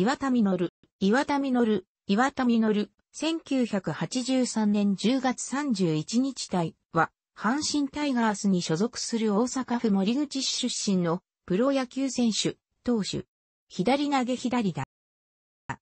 岩田実、岩田実、岩田実、1983年10月31日体は、阪神タイガースに所属する大阪府森口市出身のプロ野球選手、投手、左投げ左だ。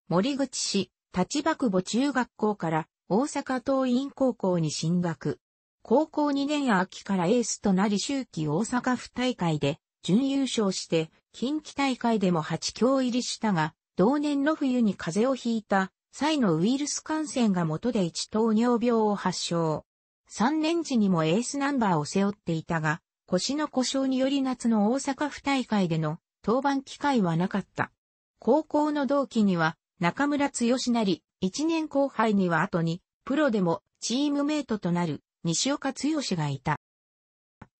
森口市、立場久保中学校から大阪桐蔭高校に進学。高校2年秋からエースとなり秋季大阪府大会で準優勝して、近畿大会でも8強入りしたが、同年の冬に風邪をひいた際のウイルス感染が元で一糖尿病を発症。3年時にもエースナンバーを背負っていたが、腰の故障により夏の大阪府大会での登板機会はなかった。高校の同期には中村剛なり、1年後輩には後に、プロでもチームメイトとなる西岡剛がいた。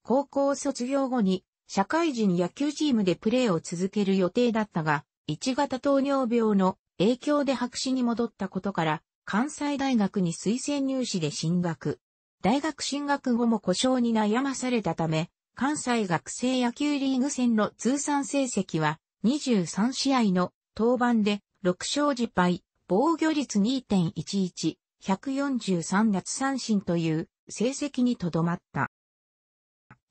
高校卒業後に社会人野球チームでプレーを続ける予定だったが、1型糖尿病の影響で白紙に戻ったことから、関西大学に推薦入試で進学。大学進学後も故障に悩まされたため、関西学生野球リーグ戦の通算成績は23試合の登板で6勝10敗、防御率2.11、143奪三振という成績にとどまった。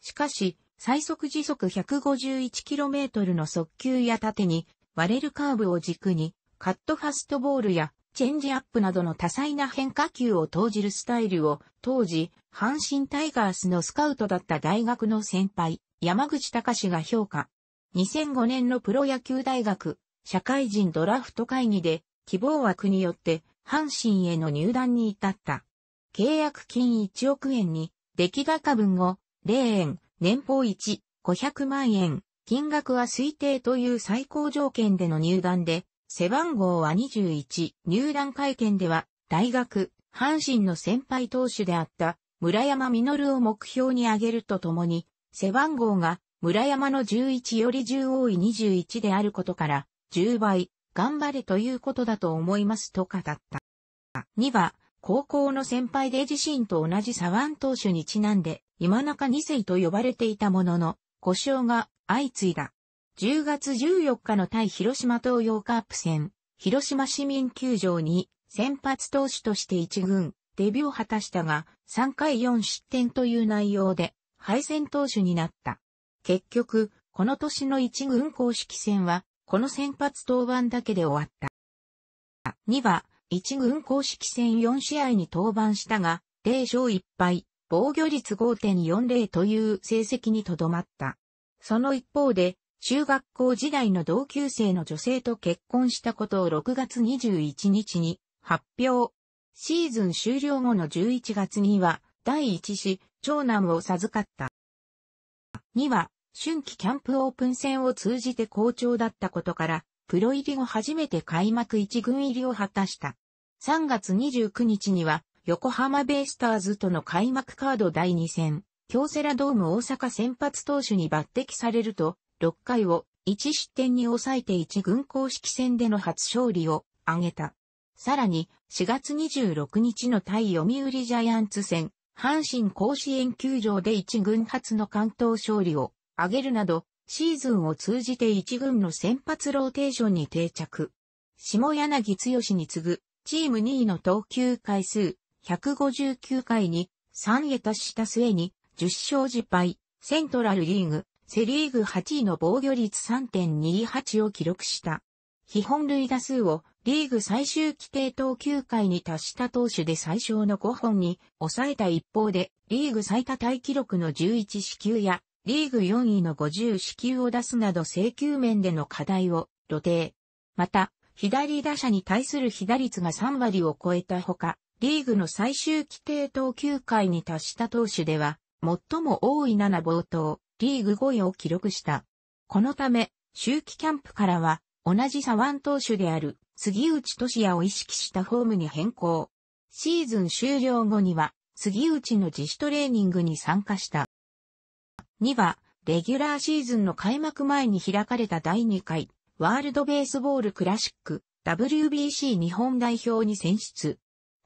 しかし、最速時速 151km の速球や縦に割れるカーブを軸に、カットファストボールやチェンジアップなどの多彩な変化球を投じるスタイルを、当時、阪神タイガースのスカウトだった大学の先輩、山口隆が評価。2005年のプロ野球大学、社会人ドラフト会議で、希望枠によって、阪神への入団に至った。契約金1億円に、出来高分を、0円、年俸1、500万円、金額は推定という最高条件での入団で、背番号は21、入団会見では、大学、阪神の先輩投手であった村山実を目標に挙げるとともに、背番号が村山の11より10多い21であることから、10倍、頑張れということだと思いますと語った。2は、高校の先輩で自身と同じ左腕投手にちなんで、今中2世と呼ばれていたものの、故障が相次いだ。10月14日の対広島東洋カープ戦、広島市民球場に先発投手として一軍デビューを果たしたが、3回4失点という内容で敗戦投手になった。結局、この年の一軍公式戦は、この先発登板だけで終わった。2は、一軍公式戦4試合に登板したが、0勝1敗、防御率5.40という成績にとどまった。その一方で、中学校時代の同級生の女性と結婚したことを6月21日に発表。シーズン終了後の11月には、第一子、長男を授かった。2は、春季キャンプオープン戦を通じて好調だったことから、プロ入り後初めて開幕一軍入りを果たした。3月29日には、横浜ベイスターズとの開幕カード第2戦、京セラドーム大阪先発投手に抜擢されると、6回を1失点に抑えて1軍公式戦での初勝利を挙げた。さらに、4月26日の対読売ジャイアンツ戦、阪神甲子園球場で1軍初の関東勝利を挙げるなど、シーズンを通じて1軍の先発ローテーションに定着。下柳剛に次ぐ、チーム2位の投球回数、159回に3へ達した末に10勝10敗、セントラルリーグ、セリーグ8位の防御率3.28を記録した。基本類打数をリーグ最終規定投球回に達した投手で最小の5本に抑えた一方で、リーグ最多タイ記録の11支給や、リーグ4位の50支給を出すなど請求面での課題を露呈。また、左打者に対する被打率が3割を超えたほか、リーグの最終規定投球回に達した投手では、最も多い7冒頭、リーグ5位を記録した。このため、秋季キャンプからは、同じ左腕投手である、杉内俊也を意識したフォームに変更。シーズン終了後には、杉内の自主トレーニングに参加した。2は、レギュラーシーズンの開幕前に開かれた第2回、ワールドベースボールクラシック、WBC 日本代表に選出。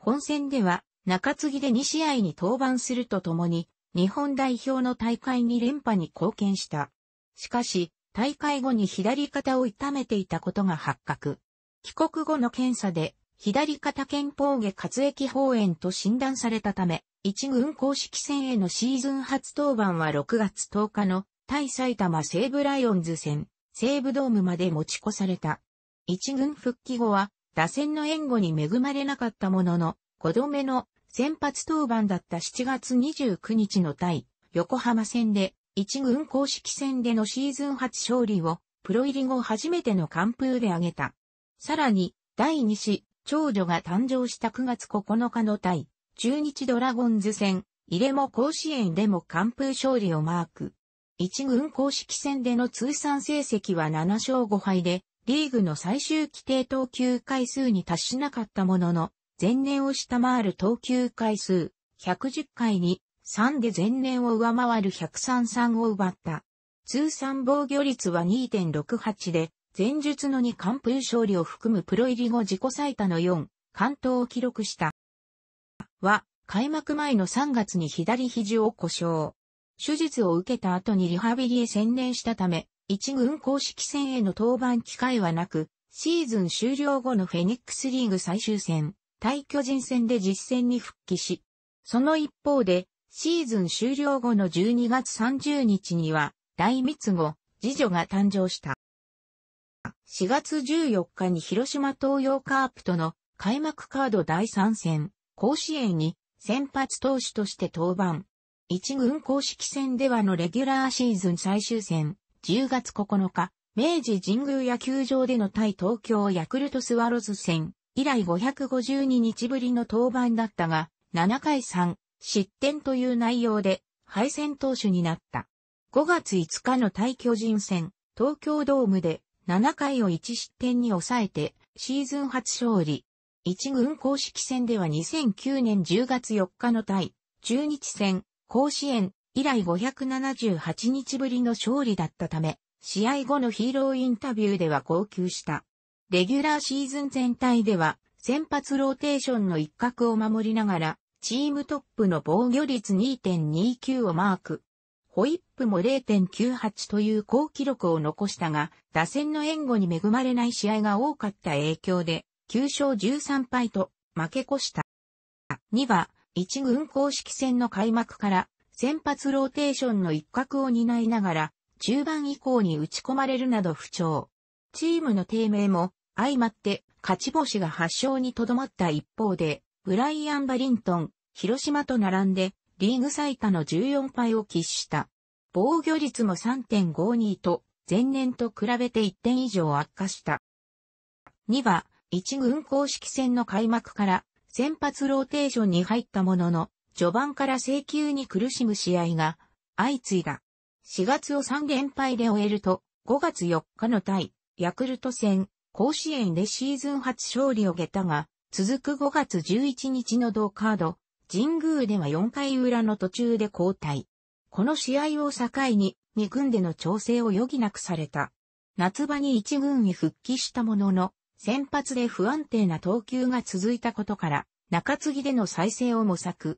本戦では中継ぎで2試合に登板するとともに、日本代表の大会に連覇に貢献した。しかし、大会後に左肩を痛めていたことが発覚。帰国後の検査で、左肩肩法下滑液方炎と診断されたため、一軍公式戦へのシーズン初登板は6月10日の対埼玉西武ライオンズ戦、西武ドームまで持ち越された。一軍復帰後は、打線の援護に恵まれなかったものの、5度目の先発登板だった7月29日の対横浜戦で一軍公式戦でのシーズン初勝利をプロ入り後初めての完封で挙げた。さらに第2子長女が誕生した9月9日の対中日ドラゴンズ戦、入れも甲子園でも完封勝利をマーク。一軍公式戦での通算成績は7勝5敗で、リーグの最終規定投球回数に達しなかったものの、前年を下回る投球回数、110回に3で前年を上回る103-3を奪った。通算防御率は2.68で、前述の2完封勝利を含むプロ入り後自己最多の4、完投を記録した。は、開幕前の3月に左肘を故障。手術を受けた後にリハビリへ専念したため、一軍公式戦への登板機会はなく、シーズン終了後のフェニックスリーグ最終戦、対巨人戦で実戦に復帰し、その一方で、シーズン終了後の12月30日には、大密後、次女が誕生した。4月14日に広島東洋カープとの開幕カード第3戦、甲子園に先発投手として登板。一軍公式戦ではのレギュラーシーズン最終戦、10月9日、明治神宮野球場での対東京ヤクルトスワローズ戦、以来552日ぶりの登板だったが、7回3、失点という内容で、敗戦投手になった。5月5日の対巨人戦、東京ドームで7回を1失点に抑えて、シーズン初勝利。1軍公式戦では2009年10月4日の対、中日戦、甲子園、以来578日ぶりの勝利だったため、試合後のヒーローインタビューでは号泣した。レギュラーシーズン全体では、先発ローテーションの一角を守りながら、チームトップの防御率2.29をマーク。ホイップも0.98という高記録を残したが、打線の援護に恵まれない試合が多かった影響で、9勝13敗と負け越した。2は、1軍公式戦の開幕から先発ローテーションの一角を担いながら、中盤以降に打ち込まれるなど不調。チームの低迷も相まって勝ち星が8勝にとどまった一方で、ブライアン・バリントン、広島と並んでリーグ最多の14敗を喫した。防御率も3.52と前年と比べて1点以上悪化した。2は1軍公式戦の開幕から先発ローテーションに入ったものの序盤から請求に苦しむ試合が相次いだ。4月を3連敗で終えると、5月4日の対、ヤクルト戦、甲子園でシーズン初勝利を下たが、続く5月11日の同カード、神宮では4回裏の途中で交代。この試合を境に、2軍での調整を余儀なくされた。夏場に1軍に復帰したものの、先発で不安定な投球が続いたことから、中継ぎでの再生を模索。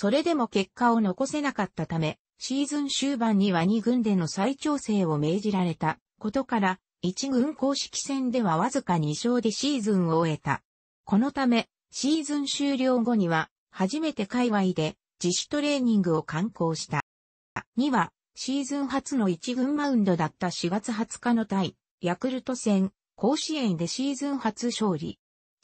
それでも結果を残せなかったため、シーズン終盤には2軍での再調整を命じられたことから、1軍公式戦ではわずか2勝でシーズンを終えた。このため、シーズン終了後には、初めて界隈で自主トレーニングを敢行した。2は、シーズン初の1軍マウンドだった4月20日の対、ヤクルト戦、甲子園でシーズン初勝利。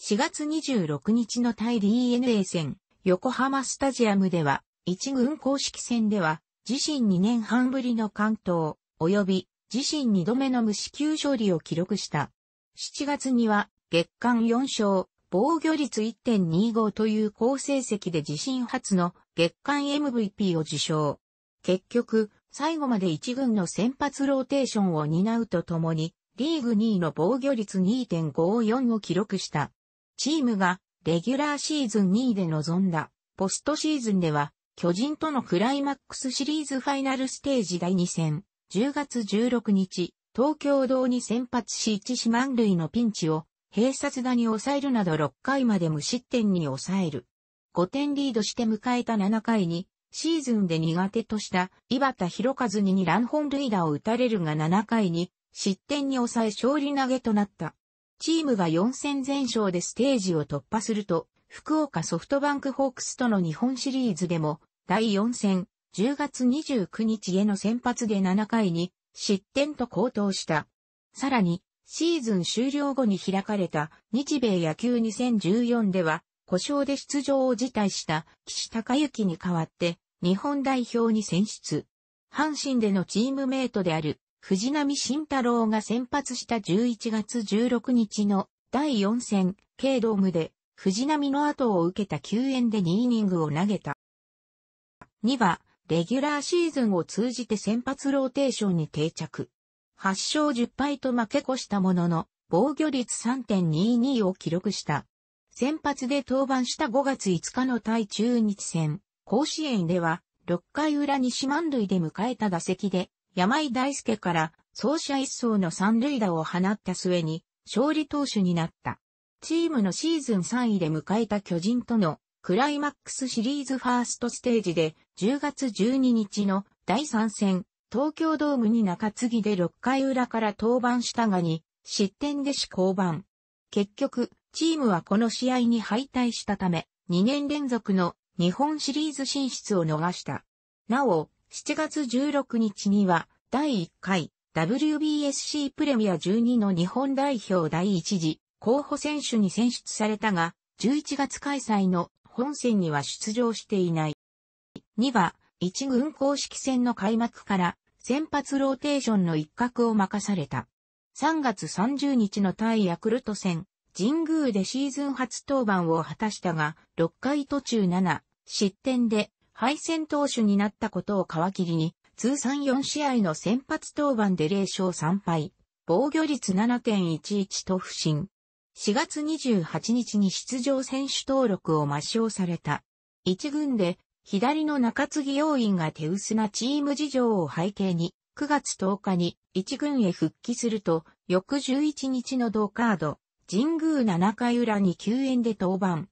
4月26日の対 DNA 戦、横浜スタジアムでは、一軍公式戦では、自身2年半ぶりの関東、及び自身2度目の無四球勝利を記録した。7月には、月間4勝、防御率1.25という好成績で自身初の月間 MVP を受賞。結局、最後まで一軍の先発ローテーションを担うとともに、リーグ2位の防御率2.54を記録した。チームがレギュラーシーズン2位で臨んだ、ポストシーズンでは、巨人とのクライマックスシリーズファイナルステージ第2戦、10月16日、東京道に先発し一四万塁のピンチを、併殺打に抑えるなど6回まで無失点に抑える。5点リードして迎えた7回に、シーズンで苦手とした井端博和に2ラン本塁打を打たれるが7回に、失点に抑え勝利投げとなった。チームが4戦全勝でステージを突破すると、福岡ソフトバンクホークスとの日本シリーズでも、第4戦、10月29日への先発で7回に、失点と高騰した。さらに、シーズン終了後に開かれた日米野球2014では、故障で出場を辞退した岸高之に代わって、日本代表に選出。阪神でのチームメイトである藤波慎太郎が先発した11月16日の第4戦、軽ドームで、藤波の後を受けた救援で2イニングを投げた。2は、レギュラーシーズンを通じて先発ローテーションに定着。8勝10敗と負け越したものの、防御率3.22を記録した。先発で登板した5月5日の対中日戦、甲子園では、6回裏に四満塁で迎えた打席で、山井大輔から走者一層の三塁打を放った末に勝利投手になった。チームのシーズン3位で迎えた巨人とのクライマックスシリーズファーストステージで10月12日の第3戦、東京ドームに中継ぎで6回裏から登板したがに失点でし降板。結局、チームはこの試合に敗退したため、2年連続の日本シリーズ進出を逃した。なお、7月16日には、第1回 WBSC プレミア12の日本代表第1次候補選手に選出されたが、11月開催の本戦には出場していない。2は、1軍公式戦の開幕から先発ローテーションの一角を任された。3月30日の対ヤクルト戦、神宮でシーズン初登板を果たしたが、6回途中7、失点で敗戦投手になったことを皮切りに、通算4試合の先発登板で0勝3敗、防御率7.11と不振。4月28日に出場選手登録を抹消された。1軍で、左の中継ぎ要員が手薄なチーム事情を背景に、9月10日に1軍へ復帰すると、翌11日の同カード、神宮7回裏に救援で登板。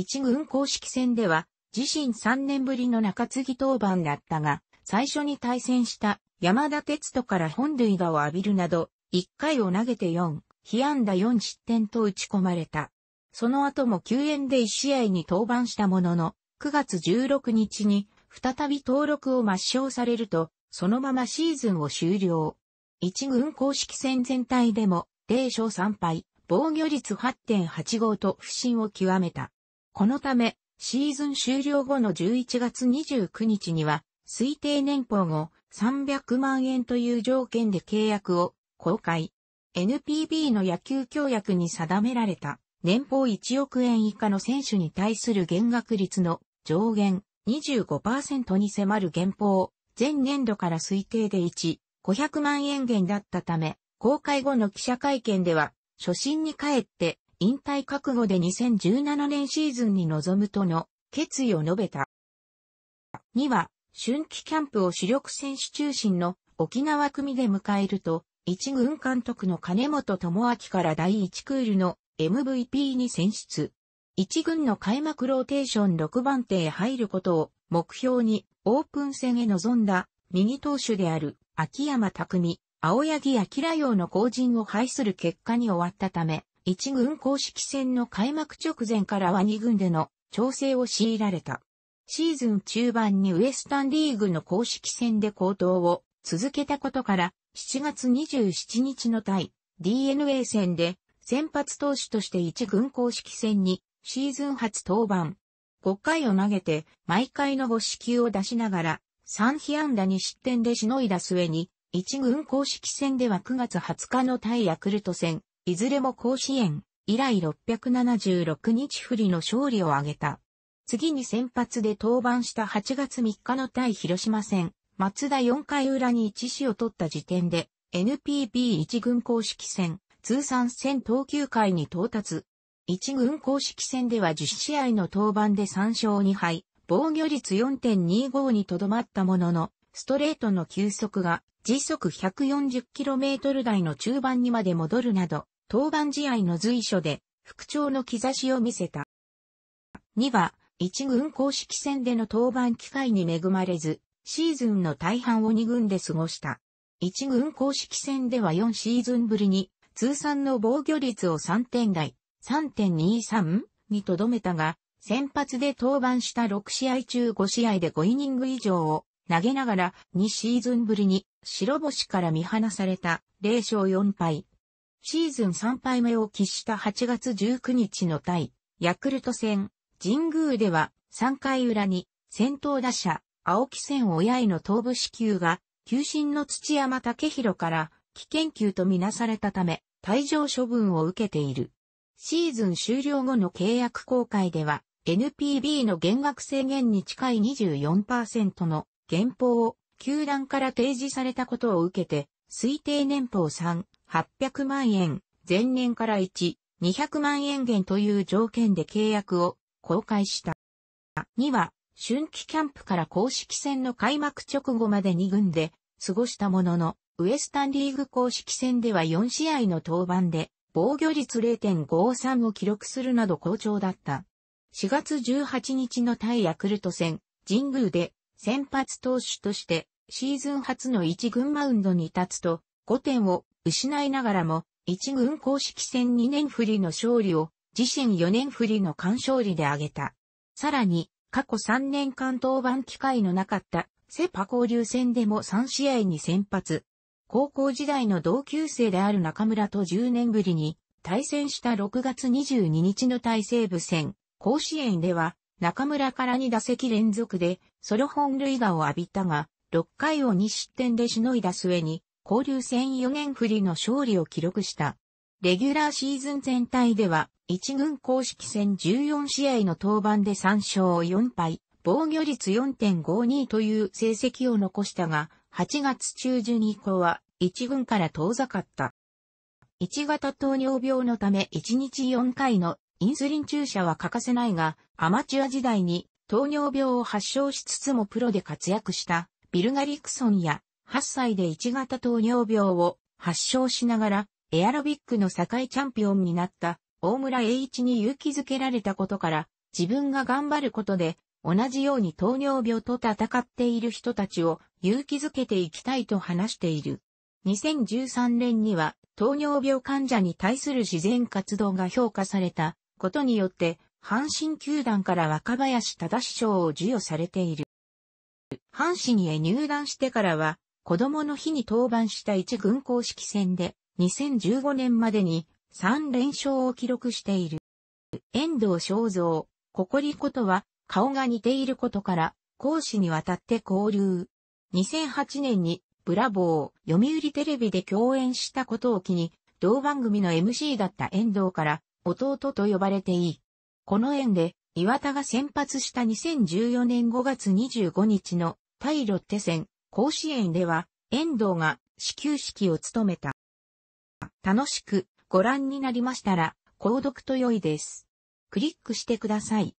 1軍公式戦では、自身3年ぶりの中継ぎ登板だったが、最初に対戦した山田哲人から本塁打を浴びるなど、1回を投げて4、被安打4失点と打ち込まれた。その後も救援で1試合に登板したものの、9月16日に再び登録を抹消されると、そのままシーズンを終了。1軍公式戦全体でも0勝3敗、防御率8.85と不振を極めた。このため、シーズン終了後の11月29日には、推定年俸後300万円という条件で契約を公開。NPB の野球協約に定められた年俸1億円以下の選手に対する減額率の上限25%に迫る減俸を前年度から推定で1、500万円減だったため、公開後の記者会見では、初心に帰って引退覚悟で2017年シーズンに臨むとの決意を述べた。2は、春季キャンプを主力選手中心の沖縄組で迎えると、一軍監督の金本智明から第一クールの MVP に選出。一軍の開幕ローテーション6番手へ入ることを目標にオープン戦へ臨んだ右投手である秋山匠、青柳明洋の後陣を排する結果に終わったため、1軍公式戦の開幕直前からは2軍での調整を強いられた。シーズン中盤にウエスタンリーグの公式戦で高騰を続けたことから、7月27日の対 DNA 戦で先発投手として1軍公式戦にシーズン初登板。5回を投げて毎回の5死球を出しながら3被安打2失点でしのいだ末に1軍公式戦では9月20日の対ヤクルト戦いずれも甲子園以来676日振りの勝利を挙げた。次に先発で登板した8月3日の対広島戦、松田4回裏に1死を取った時点で、NPB1 軍公式戦、通算戦投球回に到達。1軍公式戦では10試合の登板で3勝2敗、防御率4.25にとどまったものの、ストレートの球速が時速 140km 台の中盤にまで戻るなど、登板試合の随所で復調の兆しを見せた。2は、一軍公式戦での登板機会に恵まれず、シーズンの大半を二軍で過ごした。一軍公式戦では4シーズンぶりに、通算の防御率を3点台、3.23にとどめたが、先発で登板した6試合中5試合で5イニング以上を投げながら2シーズンぶりに白星から見放された0勝4敗シーズン3敗目を喫した8月19日の対、ヤクルト戦、神宮では3回裏に先頭打者、青木戦親への頭部支給が、球審の土山武宏から危険球とみなされたため、退場処分を受けている。シーズン終了後の契約公開では、NPB の減額制限に近い24%の減俸を球団から提示されたことを受けて、推定年俸3 800万円、前年から1、200万円減という条件で契約を公開した。2は、春季キャンプから公式戦の開幕直後まで2軍で過ごしたものの、ウエスタンリーグ公式戦では4試合の登板で、防御率0.53を記録するなど好調だった。4月18日の対ヤクルト戦、神宮で先発投手としてシーズン初の1軍マウンドに立つと5点を失いながらも、一軍公式戦2年振りの勝利を、自身4年振りの完勝利で挙げた。さらに、過去3年間登板機会のなかったセパ交流戦でも3試合に先発。高校時代の同級生である中村と10年ぶりに対戦した6月22日の対西部戦、甲子園では中村から2打席連続でソロ本塁打を浴びたが、6回を2失点でしのいだ末に交流戦4年振りの勝利を記録した。レギュラーシーズン全体では、1軍公式戦14試合の登板で3勝4敗、防御率4.52という成績を残したが、8月中旬以降は1軍から遠ざかった。1型糖尿病のため1日4回のインスリン注射は欠かせないが、アマチュア時代に糖尿病を発症しつつもプロで活躍したビルガリクソンや8歳で1型糖尿病を発症しながら、エアロビックの世界チャンピオンになった大村栄一に勇気づけられたことから、自分が頑張ることで、同じように糖尿病と戦っている人たちを勇気づけていきたいと話している。2013年には糖尿病患者に対する自然活動が評価されたことによって、阪神球団から若林忠賞を授与されている。阪神へ入団してからは、子供の日に登板した一軍公式戦で、2015年までに3連勝を記録している。遠藤正蔵、ココリコとは顔が似ていることから、講師にわたって交流。2008年にブラボー、読売テレビで共演したことを機に、同番組の MC だった遠藤から弟と呼ばれていい。この縁で、岩田が先発した2014年5月25日の対ロッテ戦、甲子園では、遠藤が始球式を務めた。楽しくご覧になりましたら、購読と良いです。クリックしてください。